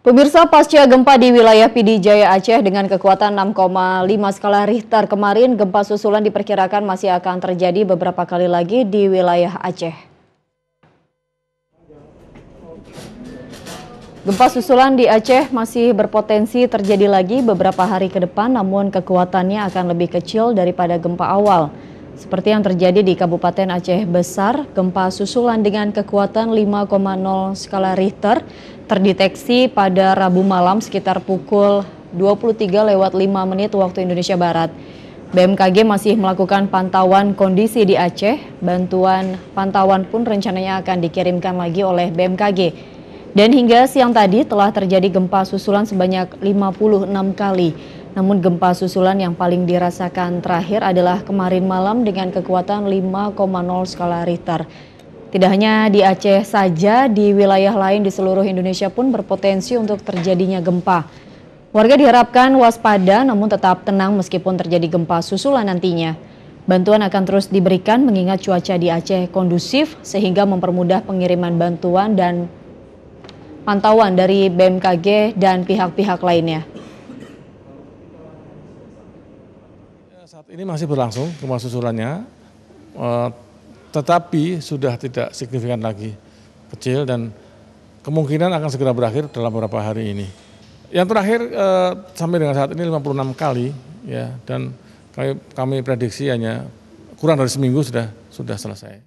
Pemirsa pasca gempa di wilayah Pidijaya Aceh dengan kekuatan 6,5 skala Richter kemarin, gempa susulan diperkirakan masih akan terjadi beberapa kali lagi di wilayah Aceh. Gempa susulan di Aceh masih berpotensi terjadi lagi beberapa hari ke depan, namun kekuatannya akan lebih kecil daripada gempa awal. Seperti yang terjadi di Kabupaten Aceh Besar, gempa susulan dengan kekuatan 5,0 skala Richter terdeteksi pada Rabu malam sekitar pukul 23 lewat 5 menit waktu Indonesia Barat. BMKG masih melakukan pantauan kondisi di Aceh. Bantuan pantauan pun rencananya akan dikirimkan lagi oleh BMKG. Dan hingga siang tadi telah terjadi gempa susulan sebanyak 56 kali namun gempa susulan yang paling dirasakan terakhir adalah kemarin malam dengan kekuatan 5,0 skala Richter. Tidak hanya di Aceh saja, di wilayah lain di seluruh Indonesia pun berpotensi untuk terjadinya gempa. Warga diharapkan waspada namun tetap tenang meskipun terjadi gempa susulan nantinya. Bantuan akan terus diberikan mengingat cuaca di Aceh kondusif sehingga mempermudah pengiriman bantuan dan pantauan dari BMKG dan pihak-pihak lainnya. Saat ini masih berlangsung rumah susulannya, eh, tetapi sudah tidak signifikan lagi, kecil dan kemungkinan akan segera berakhir dalam beberapa hari ini. Yang terakhir eh, sampai dengan saat ini 56 kali ya dan kami, kami prediksi hanya kurang dari seminggu sudah sudah selesai.